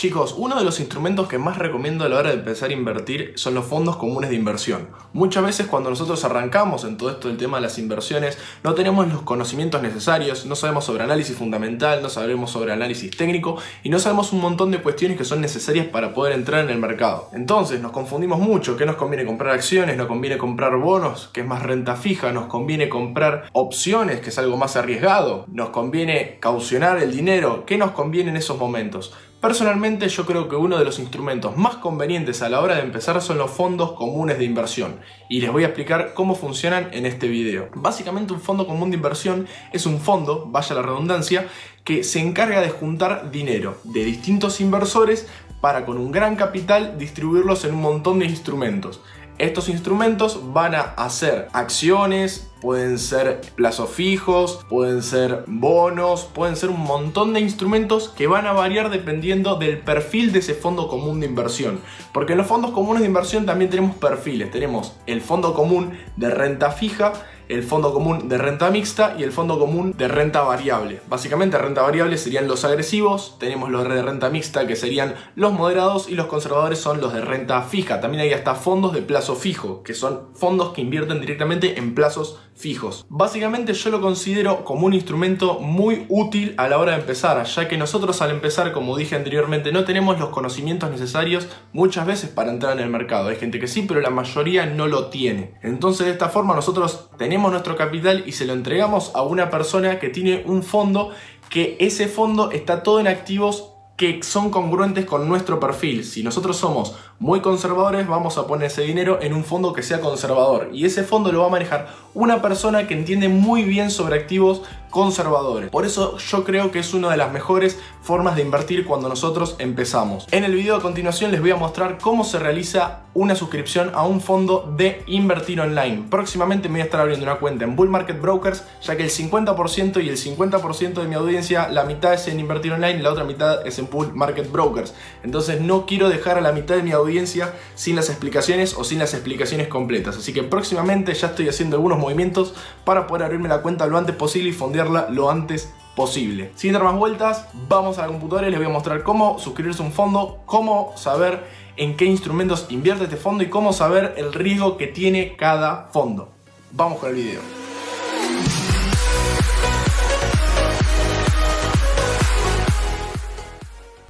Chicos, uno de los instrumentos que más recomiendo a la hora de empezar a invertir son los fondos comunes de inversión. Muchas veces cuando nosotros arrancamos en todo esto del tema de las inversiones, no tenemos los conocimientos necesarios, no sabemos sobre análisis fundamental, no sabemos sobre análisis técnico y no sabemos un montón de cuestiones que son necesarias para poder entrar en el mercado. Entonces nos confundimos mucho, ¿qué nos conviene comprar acciones? ¿Nos conviene comprar bonos, que es más renta fija? ¿Nos conviene comprar opciones, que es algo más arriesgado? ¿Nos conviene caucionar el dinero? ¿Qué nos conviene en esos momentos? Personalmente yo creo que uno de los instrumentos más convenientes a la hora de empezar son los fondos comunes de inversión y les voy a explicar cómo funcionan en este video. Básicamente un fondo común de inversión es un fondo, vaya la redundancia, que se encarga de juntar dinero de distintos inversores para con un gran capital distribuirlos en un montón de instrumentos. Estos instrumentos van a hacer acciones, pueden ser plazos fijos, pueden ser bonos, pueden ser un montón de instrumentos que van a variar dependiendo del perfil de ese fondo común de inversión. Porque en los fondos comunes de inversión también tenemos perfiles. Tenemos el fondo común de renta fija, el fondo común de renta mixta y el fondo común de renta variable. Básicamente renta variable serían los agresivos, tenemos los de renta mixta que serían los moderados y los conservadores son los de renta fija. También hay hasta fondos de plazo fijo, que son fondos que invierten directamente en plazos fijos. Básicamente yo lo considero como un instrumento muy útil a la hora de empezar, ya que nosotros al empezar, como dije anteriormente, no tenemos los conocimientos necesarios muchas veces para entrar en el mercado. Hay gente que sí, pero la mayoría no lo tiene. Entonces de esta forma nosotros tenemos nuestro capital y se lo entregamos a una persona que tiene un fondo que ese fondo está todo en activos que son congruentes con nuestro perfil. Si nosotros somos muy conservadores, vamos a poner ese dinero en un fondo que sea conservador. Y ese fondo lo va a manejar una persona que entiende muy bien sobre activos conservadores. Por eso yo creo que es una de las mejores formas de invertir cuando nosotros empezamos. En el video a continuación les voy a mostrar cómo se realiza una suscripción a un fondo de invertir online. Próximamente me voy a estar abriendo una cuenta en Bull Market Brokers, ya que el 50% y el 50% de mi audiencia, la mitad es en invertir online, y la otra mitad es en Bull Market Brokers. Entonces no quiero dejar a la mitad de mi audiencia sin las explicaciones o sin las explicaciones completas. Así que próximamente ya estoy haciendo algunos movimientos para poder abrirme la cuenta lo antes posible y fondear lo antes posible. Sin dar más vueltas, vamos a la computadora y les voy a mostrar cómo suscribirse a un fondo, cómo saber en qué instrumentos invierte este fondo y cómo saber el riesgo que tiene cada fondo. Vamos con el video.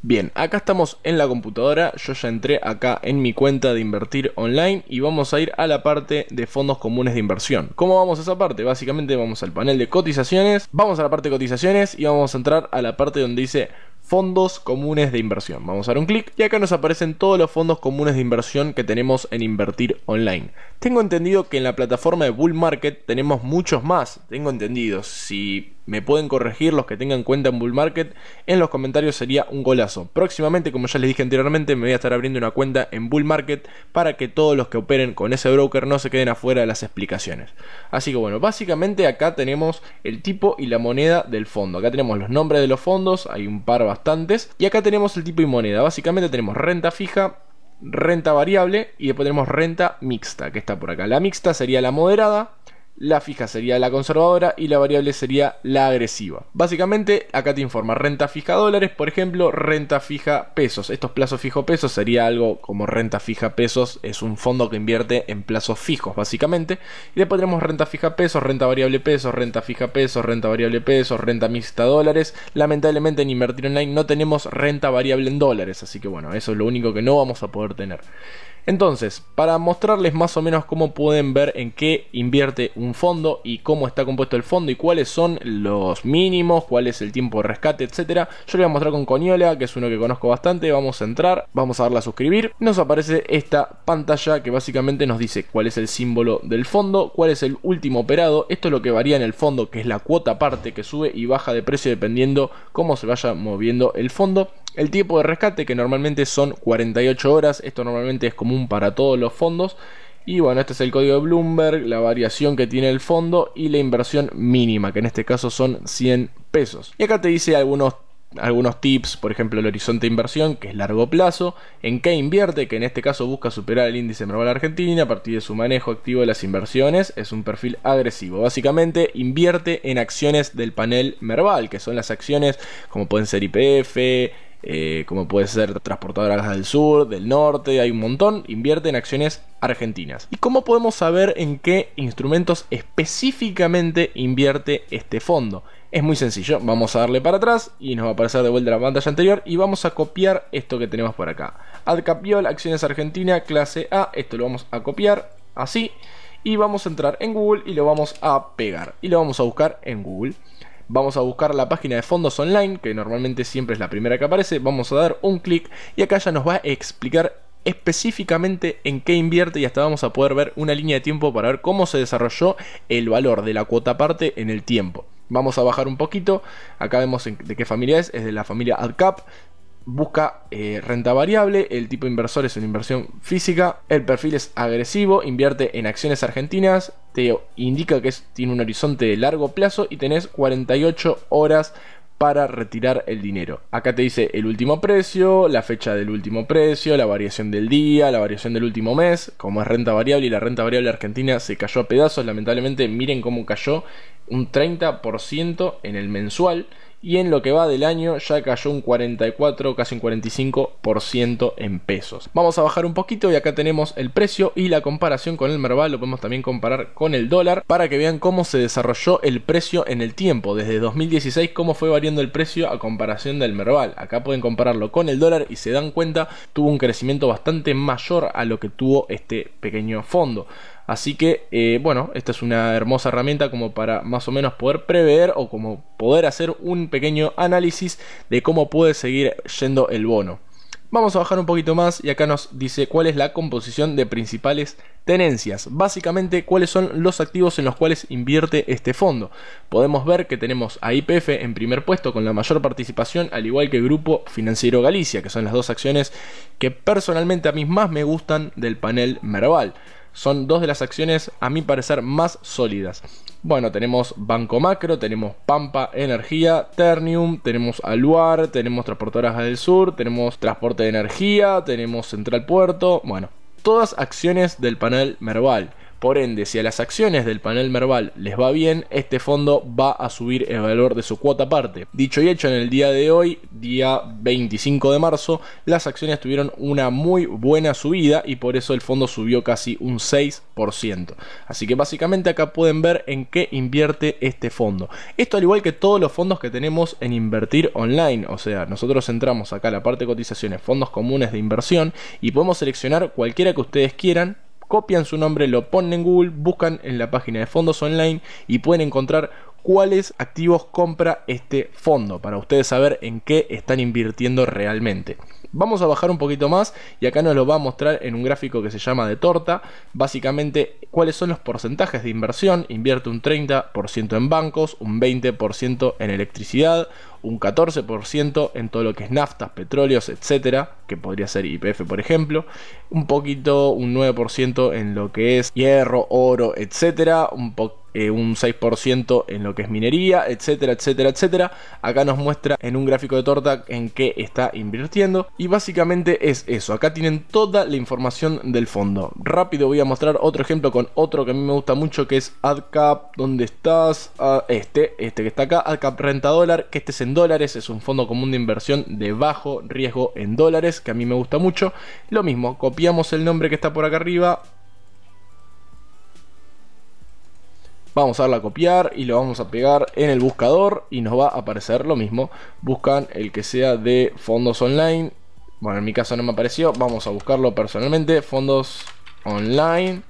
Bien, acá estamos en la computadora, yo ya entré acá en mi cuenta de invertir online y vamos a ir a la parte de fondos comunes de inversión. ¿Cómo vamos a esa parte? Básicamente vamos al panel de cotizaciones, vamos a la parte de cotizaciones y vamos a entrar a la parte donde dice fondos comunes de inversión. Vamos a dar un clic y acá nos aparecen todos los fondos comunes de inversión que tenemos en invertir online. Tengo entendido que en la plataforma de Bull Market tenemos muchos más, tengo entendido, si me pueden corregir los que tengan cuenta en Bull Market, en los comentarios sería un golazo. Próximamente, como ya les dije anteriormente, me voy a estar abriendo una cuenta en Bull Market para que todos los que operen con ese broker no se queden afuera de las explicaciones. Así que bueno, básicamente acá tenemos el tipo y la moneda del fondo. Acá tenemos los nombres de los fondos, hay un par bastantes. Y acá tenemos el tipo y moneda. Básicamente tenemos renta fija, renta variable y después tenemos renta mixta, que está por acá. La mixta sería la moderada, la fija sería la conservadora y la variable sería la agresiva. Básicamente acá te informa renta fija dólares, por ejemplo, renta fija pesos. Estos plazos fijo pesos sería algo como renta fija pesos, es un fondo que invierte en plazos fijos básicamente. Y después tenemos renta fija pesos, renta variable pesos, renta fija pesos, renta variable pesos, renta mixta dólares. Lamentablemente en invertir online no tenemos renta variable en dólares, así que bueno, eso es lo único que no vamos a poder tener. Entonces, para mostrarles más o menos cómo pueden ver en qué invierte un fondo y cómo está compuesto el fondo y cuáles son los mínimos, cuál es el tiempo de rescate, etcétera, yo les voy a mostrar con Coñola, que es uno que conozco bastante. Vamos a entrar, vamos a darle a suscribir. Nos aparece esta pantalla que básicamente nos dice cuál es el símbolo del fondo, cuál es el último operado. Esto es lo que varía en el fondo, que es la cuota parte que sube y baja de precio dependiendo cómo se vaya moviendo el fondo. El tiempo de rescate, que normalmente son 48 horas, esto normalmente es común para todos los fondos. Y bueno, este es el código de Bloomberg, la variación que tiene el fondo y la inversión mínima, que en este caso son 100 pesos. Y acá te dice algunos algunos tips, por ejemplo el horizonte de inversión, que es largo plazo, en qué invierte, que en este caso busca superar el índice Merval argentina a partir de su manejo activo de las inversiones, es un perfil agresivo. Básicamente invierte en acciones del panel Merval, que son las acciones como pueden ser IPF, eh, como puede ser transportadoras del sur, del norte, hay un montón, invierte en acciones argentinas. ¿Y cómo podemos saber en qué instrumentos específicamente invierte este fondo? Es muy sencillo, vamos a darle para atrás y nos va a aparecer de vuelta la pantalla anterior y vamos a copiar esto que tenemos por acá. Adcapiol, acciones argentina, clase A, esto lo vamos a copiar así y vamos a entrar en Google y lo vamos a pegar y lo vamos a buscar en Google vamos a buscar la página de fondos online, que normalmente siempre es la primera que aparece, vamos a dar un clic y acá ya nos va a explicar específicamente en qué invierte y hasta vamos a poder ver una línea de tiempo para ver cómo se desarrolló el valor de la cuota parte en el tiempo. Vamos a bajar un poquito, acá vemos de qué familia es, es de la familia AdCap, busca eh, renta variable, el tipo de inversor es una inversión física, el perfil es agresivo, invierte en acciones argentinas, te indica que tiene un horizonte de largo plazo y tenés 48 horas para retirar el dinero. Acá te dice el último precio, la fecha del último precio, la variación del día, la variación del último mes, como es renta variable y la renta variable argentina se cayó a pedazos, lamentablemente miren cómo cayó un 30% en el mensual y en lo que va del año ya cayó un 44, casi un 45% en pesos. Vamos a bajar un poquito y acá tenemos el precio y la comparación con el Merval, lo podemos también comparar con el dólar para que vean cómo se desarrolló el precio en el tiempo, desde 2016 cómo fue variando el precio a comparación del Merval. Acá pueden compararlo con el dólar y se dan cuenta tuvo un crecimiento bastante mayor a lo que tuvo este pequeño fondo. Así que, eh, bueno, esta es una hermosa herramienta como para más o menos poder prever o como poder hacer un pequeño análisis de cómo puede seguir yendo el bono. Vamos a bajar un poquito más y acá nos dice cuál es la composición de principales tenencias. Básicamente, cuáles son los activos en los cuales invierte este fondo. Podemos ver que tenemos a IPF en primer puesto con la mayor participación, al igual que Grupo Financiero Galicia, que son las dos acciones que personalmente a mí más me gustan del panel Merval. Son dos de las acciones, a mi parecer, más sólidas. Bueno, tenemos Banco Macro, tenemos Pampa Energía, Ternium, tenemos Aluar, tenemos Transportadoras del Sur, tenemos Transporte de Energía, tenemos Central Puerto. Bueno, todas acciones del panel Merval. Por ende, si a las acciones del panel Merval les va bien, este fondo va a subir el valor de su cuota parte. Dicho y hecho, en el día de hoy, día 25 de marzo, las acciones tuvieron una muy buena subida y por eso el fondo subió casi un 6%. Así que básicamente acá pueden ver en qué invierte este fondo. Esto al igual que todos los fondos que tenemos en invertir online, o sea, nosotros entramos acá a la parte de cotizaciones, fondos comunes de inversión y podemos seleccionar cualquiera que ustedes quieran copian su nombre, lo ponen en Google, buscan en la página de fondos online y pueden encontrar cuáles activos compra este fondo para ustedes saber en qué están invirtiendo realmente. Vamos a bajar un poquito más y acá nos lo va a mostrar en un gráfico que se llama de torta, básicamente cuáles son los porcentajes de inversión, invierte un 30% en bancos, un 20% en electricidad, un 14% en todo lo que es naftas, petróleos, etcétera, que podría ser IPF por ejemplo, un poquito un 9% en lo que es hierro, oro, etcétera, un poquito. Eh, un 6% en lo que es minería, etcétera, etcétera, etcétera. Acá nos muestra en un gráfico de torta en qué está invirtiendo. Y básicamente es eso. Acá tienen toda la información del fondo. Rápido voy a mostrar otro ejemplo con otro que a mí me gusta mucho que es AdCap. ¿Dónde estás? Ah, este, este que está acá. AdCap renta dólar, que este es en dólares. Es un fondo común de inversión de bajo riesgo en dólares que a mí me gusta mucho. Lo mismo, copiamos el nombre que está por acá arriba Vamos a darle a copiar y lo vamos a pegar en el buscador y nos va a aparecer lo mismo. Buscan el que sea de fondos online. Bueno, en mi caso no me apareció. Vamos a buscarlo personalmente. Fondos online.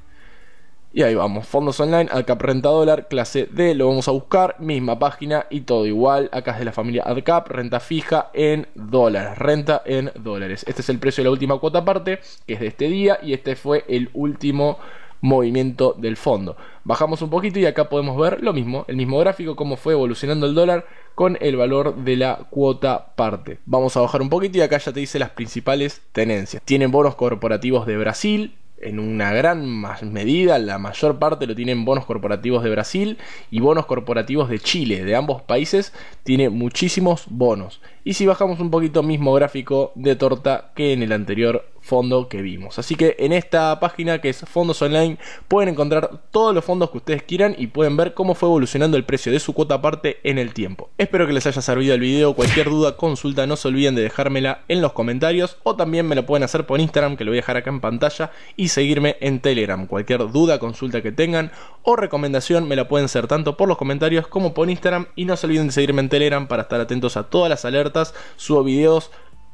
Y ahí vamos, fondos online, AdCap renta dólar, clase D, lo vamos a buscar, misma página y todo igual. Acá es de la familia AdCap, renta fija en dólares, renta en dólares. Este es el precio de la última cuota aparte, que es de este día, y este fue el último movimiento del fondo. Bajamos un poquito y acá podemos ver lo mismo, el mismo gráfico, cómo fue evolucionando el dólar con el valor de la cuota parte. Vamos a bajar un poquito y acá ya te dice las principales tenencias. Tienen bonos corporativos de Brasil, en una gran medida, la mayor parte lo tienen bonos corporativos de Brasil y bonos corporativos de Chile, de ambos países, tiene muchísimos bonos. Y si bajamos un poquito, mismo gráfico de torta que en el anterior fondo que vimos. Así que en esta página que es Fondos Online pueden encontrar todos los fondos que ustedes quieran y pueden ver cómo fue evolucionando el precio de su cuota aparte en el tiempo. Espero que les haya servido el video. Cualquier duda, consulta, no se olviden de dejármela en los comentarios o también me lo pueden hacer por Instagram que lo voy a dejar acá en pantalla y seguirme en Telegram. Cualquier duda, consulta que tengan o recomendación me la pueden hacer tanto por los comentarios como por Instagram y no se olviden de seguirme en Telegram para estar atentos a todas las alertas, subo videos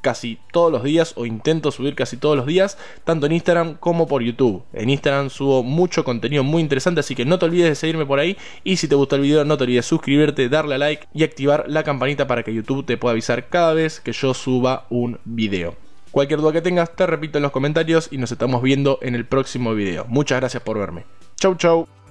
casi todos los días o intento subir casi todos los días, tanto en Instagram como por YouTube. En Instagram subo mucho contenido muy interesante, así que no te olvides de seguirme por ahí y si te gustó el video no te olvides de suscribirte, darle a like y activar la campanita para que YouTube te pueda avisar cada vez que yo suba un video. Cualquier duda que tengas te repito en los comentarios y nos estamos viendo en el próximo video. Muchas gracias por verme. Chau chau.